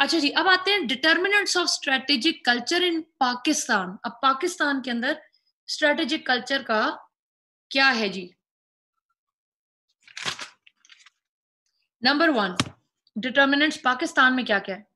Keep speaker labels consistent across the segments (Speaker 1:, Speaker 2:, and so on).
Speaker 1: अच्छा जी अब आते हैं determinants of strategic culture in Pakistan अब पाकिस्तान के अंदर स्ट्रेटेजिक कल्चर का क्या है जी नंबर वन डिटर्मिनेंट्स पाकिस्तान में क्या क्या है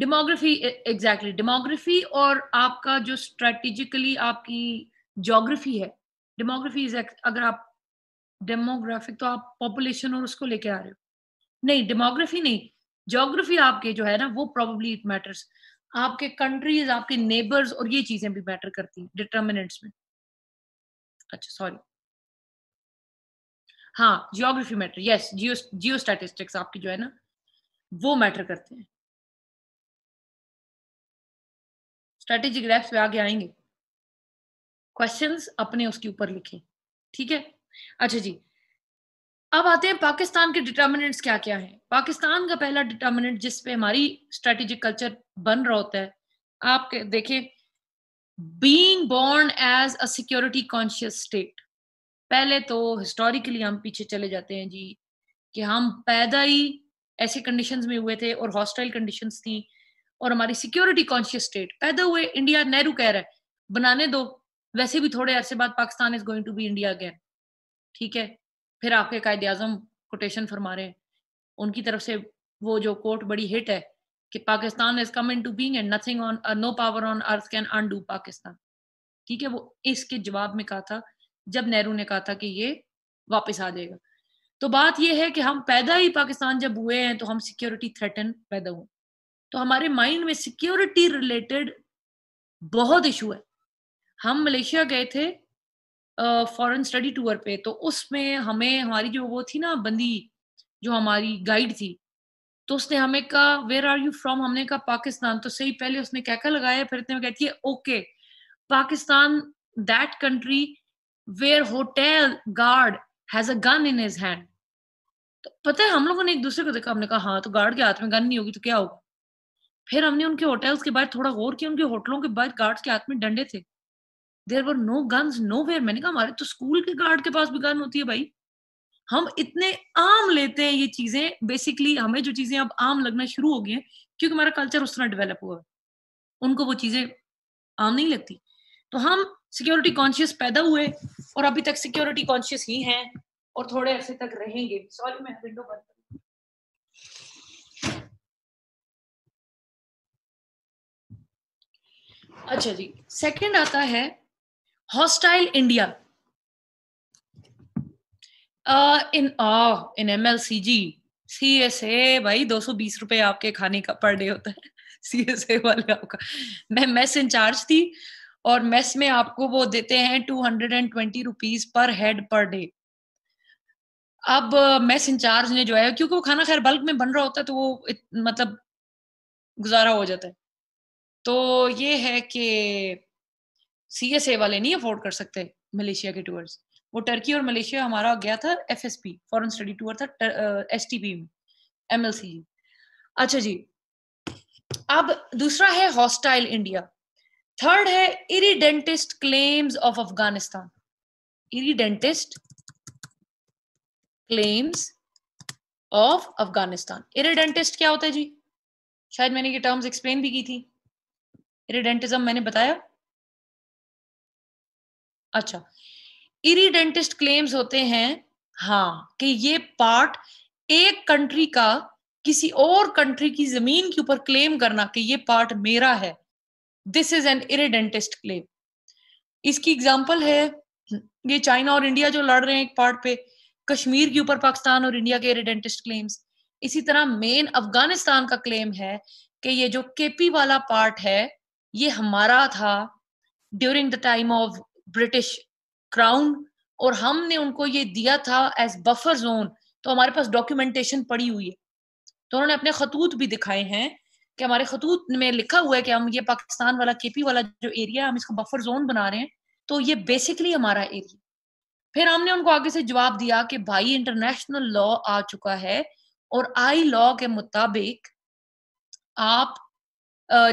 Speaker 1: डेमोग्राफी एग्जैक्टली डेमोग्राफी और आपका जो स्ट्रेटेजिकली आपकी जोग्राफी है डेमोग्राफी अगर आप डेमोग्राफिक तो आप पॉपुलेशन और उसको लेके आ रहे हो नहीं डेमोग्राफी नहीं ज्योग्राफी आपके जो है ना वो प्रॉब्ली इट मैटर्स आपके कंट्रीज आपके नेबर्स और ये चीजें भी मैटर करती हैं डिटर्मिनेंट्स में अच्छा सॉरी हाँ geography matter yes geo geo statistics आपकी जो है ना वो मैटर करते हैं स्ट्रेटेजिक रैप्स पे आगे आएंगे क्वेश्चंस अपने उसके ऊपर लिखें ठीक है अच्छा जी अब आते हैं पाकिस्तान के डिटर्मिनेंट्स क्या क्या हैं पाकिस्तान का पहला डिटर्मिनेंट जिस पे हमारी स्ट्रेटेजिक कल्चर बन रहा होता है आप देखें being born as a security conscious state पहले तो हिस्टोरिकली हम पीछे चले जाते हैं जी कि हम पैदा ही ऐसे कंडीशंस में हुए थे और हॉस्टाइल कंडीशंस थी और हमारी सिक्योरिटी कॉन्शियस स्टेट पैदा हुए इंडिया नेहरू कह रहा है बनाने दो वैसे भी थोड़े अरसे बाद Pakistan is going to be India again ठीक है फिर आपके कायद आजम कोटेशन फरमा रहे हैं उनकी तरफ से वो जो कोर्ट बड़ी हिट है कि Pakistan is come into being and nothing on no power on earth can do Pakistan ठीक है वो इसके जवाब में कहा था जब नेहरू ने कहा था कि ये वापस आ जाएगा तो बात यह है कि हम पैदा ही पाकिस्तान जब हुए हैं तो हम सिक्योरिटी थ्रेटन पैदा हुए तो हमारे माइंड में सिक्योरिटी रिलेटेड बहुत इशू है हम मलेशिया गए थे फॉरेन स्टडी टूर पे तो उसमें हमें हमारी जो वो थी ना बंदी जो हमारी गाइड थी तो उसने हमें कहा वेयर आर यू फ्रॉम हमने कहा पाकिस्तान तो सही पहले उसने क्या क्या लगाया फिर इतने में कहती है okay Pakistan that country where hotel guard has a gun in his hand तो पता है हम लोगों ने एक दूसरे को देखा हमने कहा हाँ तो गार्ड के हाथ में गन नहीं होगी तो क्या होगा फिर हमने उनके होटल्स के बाहर थोड़ा गौर किया उनके होटलों के बाहर गार्ड्स के हाथ में डंडे थे there were no guns nowhere मैंने कहा हमारे तो स्कूल के गार्ड के पास भी गन होती है भाई हम इतने आम लेते हैं ये चीजें बेसिकली हमें जो चीजें अब आम लगना शुरू हो गई हैं क्योंकि हमारा कल्चर उस तरह डेवलप हुआ है उनको वो चीजें आम नहीं लगती तो हम सिक्योरिटी कॉन्शियस पैदा हुए और अभी तक सिक्योरिटी कॉन्शियस ही हैं और थोड़े अरसे तक रहेंगे सॉरी मैं विंडो बंद अच्छा जी सेकंड आता है hostile India. Uh, in uh, in MLCG CSA भाई 220 रुपए आपके खाने का पर डे होता है सीएसए वाले आपका मैं मेस इंचार्ज थी और मेस में आपको वो देते हैं two hundred and twenty rupees per head per day अब uh, मेस इंचार्ज ने जो है क्योंकि वो खाना खैर बल्क में बन रहा होता है तो वो मतलब गुजारा हो जाता है तो ये है कि सी एस ए वाले नहीं अफोर्ड कर सकते मलेशिया के टूर्स वो टर्की और मलेशिया हमारा गया था F S P foreign study tour था एस टी पी में एम एल सी अच्छा जी अब दूसरा है हॉस्टाइल इंडिया थर्ड है irredentist claims of Afghanistan irredentist claims of Afghanistan irredentist क्या होता है जी शायद मैंने ये टर्म्स एक्सप्लेन भी की थी इरीडेंटिज्म मैंने बताया अच्छा इरीडेंटिस्ट क्लेम्स होते हैं हाँ कि ये पार्ट एक कंट्री का किसी और कंट्री की जमीन के ऊपर क्लेम करना कि ये पार्ट मेरा है this is an irredentist claim इसकी एग्जाम्पल है ये चाइना और इंडिया जो लड़ रहे हैं एक पार्ट पे कश्मीर के ऊपर पाकिस्तान और इंडिया के इरीडेंटिस्ट क्लेम्स इसी तरह मेन अफगानिस्तान का क्लेम है कि ये जो केपी वाला पार्ट है ये हमारा था during the time of British crown और हमने उनको ये दिया था एज बफर जोन तो हमारे पास डॉक्यूमेंटेशन पड़ी हुई है तो उन्होंने अपने खतूत भी दिखाए हैं कि हमारे खतूत में लिखा हुआ है कि हम ये पाकिस्तान वाला केपी वाला जो एरिया हम इसको बफर जोन बना रहे हैं तो ये बेसिकली हमारा एरिया फिर हमने उनको आगे से जवाब दिया कि भाई इंटरनेशनल लॉ आ चुका है और आई लॉ के मुताबिक आप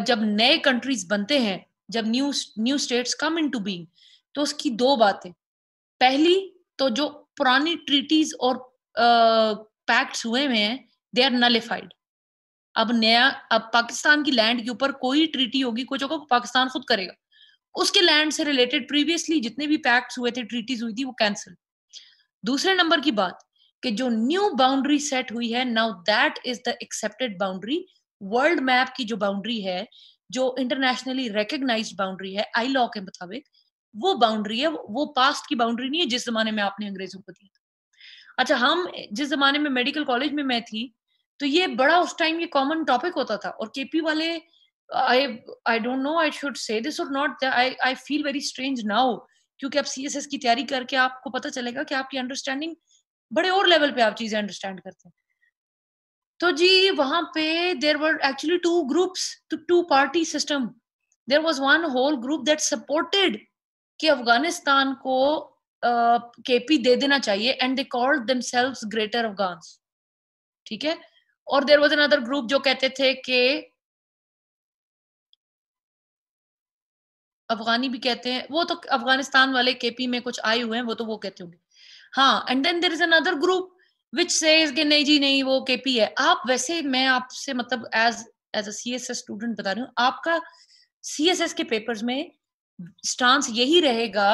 Speaker 1: जब नए कंट्रीज बनते हैं जब new new states come into being तो उसकी दो बातें पहली तो जो पुरानी ट्रीटीज और पैक्ट्स हुए हुए हैं दे आर नलिफाइड अब नया अब पाकिस्तान की लैंड के ऊपर कोई ट्रीटी होगी कुछ होगा पाकिस्तान खुद करेगा उसके लैंड से रिलेटेड प्रीवियसली जितने भी पैक्ट हुए थे ट्रीटीज हुई थी वो कैंसिल दूसरे नंबर की बात कि जो न्यू बाउंड्री सेट हुई है now that is the accepted boundary world map की जो बाउंड्री है जो इंटरनेशनली रिकग्नाइज बाउंड्री है आई लॉ के मुताबिक वो बाउंड्री है वो पास्ट की बाउंड्री नहीं है जिस जमाने में आपने अंग्रेजों को दिया अच्छा हम जिस जमाने में मेडिकल कॉलेज में मैं थी तो ये बड़ा उस टाइम ये कॉमन टॉपिक होता था और केपी वाले I I don't know I should say this और not I I feel very strange now क्योंकि आप सीएसएस की तैयारी करके आपको पता चलेगा कि आपकी अंडरस्टैंडिंग बड़े और लेवल पे आप चीजें अंडरस्टैंड करते हैं तो जी वहां पे there were actually two groups two party system there was one whole group that supported कि अफगानिस्तान को केपी uh, दे देना चाहिए and they called themselves greater Afghan ठीक है और देर वॉज अनदर ग्रुप जो कहते थे कि अफगानी भी कहते हैं वो तो अफगानिस्तान वाले केपी में कुछ आए हुए हैं वो तो वो कहते होंगे हाँ and then there is another group which से नहीं जी नहीं वो केपी है आप वैसे मैं आपसे मतलब as as a C S S student बता रही हूँ आपका सी एस एस के पेपर में स्टांस यही रहेगा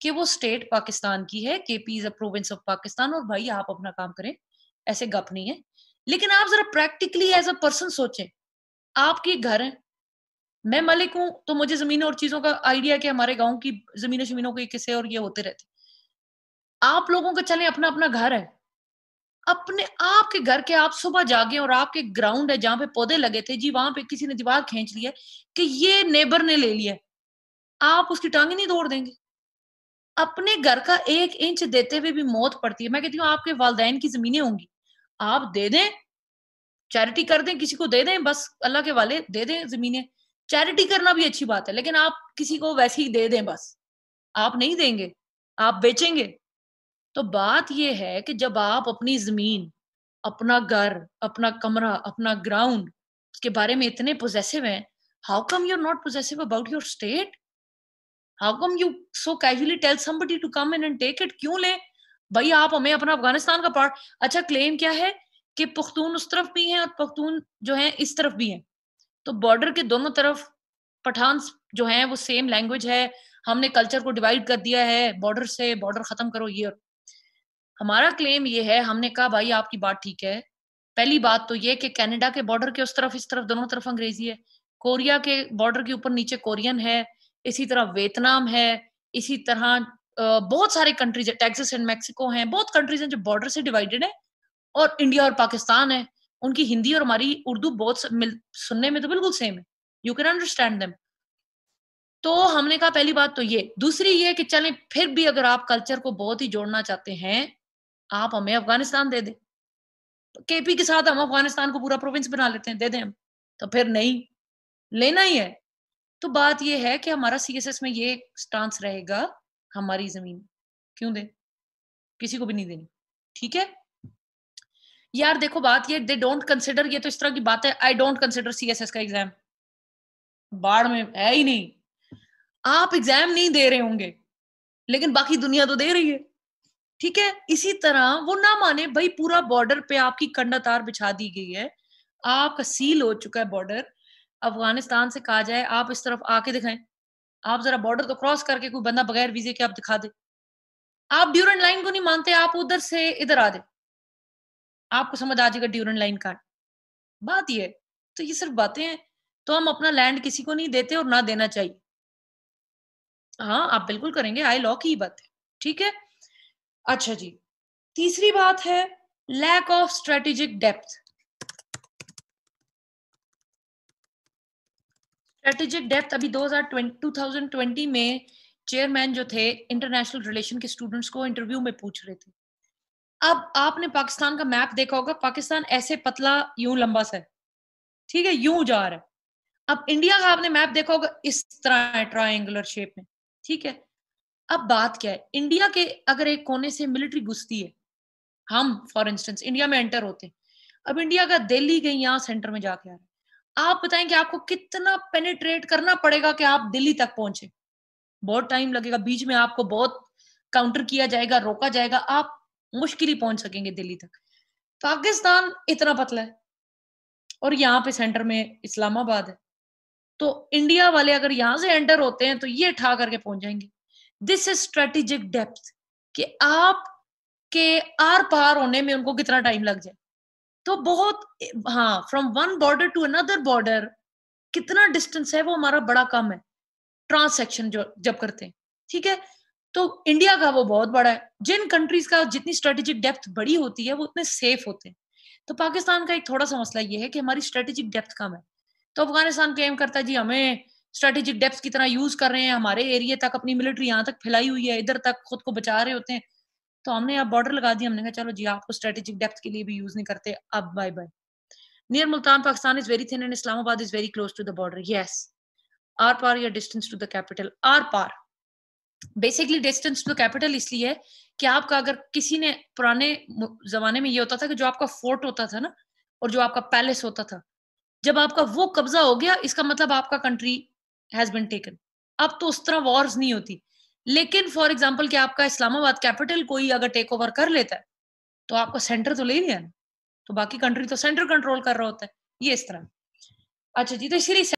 Speaker 1: कि वो स्टेट पाकिस्तान की है KP is a province of Pakistan और भाई आप अपना काम करें ऐसे गप नहीं है लेकिन आप जरा प्रैक्टिकली एज अ पर्सन सोचें आपके घर है मैं मलिक हूं तो मुझे जमीन और चीजों का आइडिया कि हमारे गांव की जमीनों शमीनों के किसे और ये होते रहते आप लोगों का चले अपना अपना घर है अपने आपके घर के आप सुबह जागे और आपके ग्राउंड है जहां पे पौधे लगे थे जी वहां पे किसी ने दीवार खींच लिया कि ये नेबर ने ले लिया आप उसकी टांग नहीं तोड़ देंगे अपने घर का एक इंच देते हुए भी मौत पड़ती है मैं कहती हूँ आपके वालदेन की जमीनें होंगी आप दे दें चैरिटी कर दें किसी को दे दें बस अल्लाह के वाले दे दें जमीनें चैरिटी करना भी अच्छी बात है लेकिन आप किसी को वैसे ही दे दें बस आप नहीं देंगे आप बेचेंगे तो बात यह है कि जब आप अपनी जमीन अपना घर अपना कमरा अपना ग्राउंड उसके बारे में इतने पोजेसिव हैं how come you are not possessive about your state how come you so casually tell somebody to come in and take it क्यों ले भाई आप हमें अपना अफगानिस्तान का पार्ट अच्छा क्लेम क्या है कि पख्तून उस तरफ भी हैं और पख्तून जो है इस तरफ भी हैं तो बॉर्डर के दोनों तरफ पठान जो है वो सेम लैंग्वेज है हमने कल्चर को डिवाइड कर दिया है बॉर्डर से बॉर्डर खत्म करो ये हमारा क्लेम ये है हमने कहा भाई आपकी बात ठीक है पहली बात तो ये कि कनाडा के बॉर्डर के उस तरफ इस तरफ दोनों तरफ अंग्रेजी है कोरिया के बॉर्डर के ऊपर नीचे कोरियन है इसी तरह वियतनाम है इसी तरह बहुत सारे कंट्रीज है टेक्सिस एंड मैक्सिको है बहुत कंट्रीज हैं जो बॉर्डर से डिवाइडेड है और इंडिया और पाकिस्तान है उनकी हिंदी और हमारी उर्दू बहुत मिल, सुनने में तो बिल्कुल सेम है यू कैन अंडरस्टैंड देम तो हमने कहा पहली बात तो ये दूसरी ये कि चलें फिर भी अगर आप कल्चर को बहुत ही जोड़ना चाहते हैं आप हमें अफगानिस्तान दे दें केपी के साथ हम अफगानिस्तान को पूरा प्रोविंस बना लेते हैं दे दें हम तो फिर नहीं लेना ही है तो बात यह है कि हमारा सीएसएस में ये स्टांस रहेगा हमारी जमीन क्यों दे किसी को भी नहीं देनी ठीक है यार देखो बात ये दे डोंट कंसिडर ये तो इस तरह की बात है I don't consider C S S का एग्जाम बाढ़ में है ही नहीं आप एग्जाम नहीं दे रहे होंगे लेकिन बाकी दुनिया तो दे रही है ठीक है इसी तरह वो ना माने भाई पूरा बॉर्डर पे आपकी कंडा तार बिछा दी गई है आपका सील हो चुका है बॉर्डर अफगानिस्तान से कहा जाए आप इस तरफ आके दिखाएं आप जरा बॉर्डर तो क्रॉस करके कोई बंदा बगैर वीजे के आप दिखा दे आप ड्यूरेंट लाइन को नहीं मानते आप उधर से इधर आ दे आपको समझ आ जाएगा ड्यूरेंट लाइन कार्ड बात यह तो ये सिर्फ बातें हैं तो हम अपना लैंड किसी को नहीं देते और ना देना चाहिए हाँ आप बिल्कुल करेंगे आई लॉ की बात है ठीक है अच्छा जी तीसरी बात है lack of strategic depth strategic depth अभी 2020 2020 में चेयरमैन जो थे इंटरनेशनल रिलेशन के स्टूडेंट्स को इंटरव्यू में पूछ रहे थे अब आपने पाकिस्तान का मैप देखा होगा पाकिस्तान ऐसे पतला यूं लंबा सा ठीक है यूं जा रहा है अब इंडिया का आपने मैप देखा होगा इस तरह है ट्राइंगुलर शेप में ठीक है अब बात क्या है इंडिया के अगर एक कोने से मिलिट्री घुसती है हम फॉर इंस्टेंस इंडिया में एंटर होते हैं अब इंडिया का दिल्ली के यहाँ सेंटर में जाके आ रहा है आप बताएं कि आपको कितना पेनिट्रेट करना पड़ेगा कि आप दिल्ली तक पहुंचे बहुत टाइम लगेगा बीच में आपको बहुत काउंटर किया जाएगा रोका जाएगा आप मुश्किल ही पहुंच सकेंगे दिल्ली तक पाकिस्तान इतना पतला है और यहाँ पे सेंटर में इस्लामाबाद है तो इंडिया वाले अगर यहां से एंटर होते हैं तो ये ठा करके पहुंच जाएंगे दिस इज स्ट्रेटेजिक डेप्थ कि आप के आर पार होने में उनको कितना टाइम लग जाए तो बहुत हाँ from one border to another border कितना डिस्टेंस है वो हमारा बड़ा कम है ट्रांसक्शन जो जब करते हैं ठीक है तो इंडिया का वो बहुत बड़ा है जिन कंट्रीज का जितनी स्ट्रेटेजिक डेप्थ बड़ी होती है वो उतने सेफ होते हैं तो पाकिस्तान का एक थोड़ा सा मसला ये है कि हमारी स्ट्रेटेजिक डेप्थ कम है तो अफगानिस्तान क्लेम करता है जी हमें स्ट्रेटेजिक डेप्थ की तरह यूज कर रहे हैं हमारे एरिया तक अपनी मिलिट्री यहाँ तक फैलाई हुई है इधर तक खुद को बचा रहे होते हैं तो हमने यहाँ बॉर्डर लगा दी हमने कहा चलो जी आपको स्ट्रेटेजिक डेप्थ के लिए भी यूज नहीं करते अब by by near Multan Pakistan is very thin and Islamabad is very close to the border yes आर पार या डिस्टेंस टू द कैपिटल आर पार basically distance to the capital इसलिए है कि आपका अगर किसी ने पुराने जमाने में ये होता था कि जो आपका फोर्ट होता था ना और जो आपका पैलेस होता था जब आपका वो कब्जा हो गया इसका मतलब आपका कंट्री हैज बिन टेकन अब तो उस तरह वॉर्स नहीं होती लेकिन फॉर एग्जाम्पल कि आपका इस्लामाबाद कैपिटल कोई अगर टेक ओवर कर लेता है तो आपको सेंटर तो ले लिया ना तो बाकी कंट्री तो सेंटर कंट्रोल कर रहा होता है ये इस तरह अच्छा जी तो इसलिए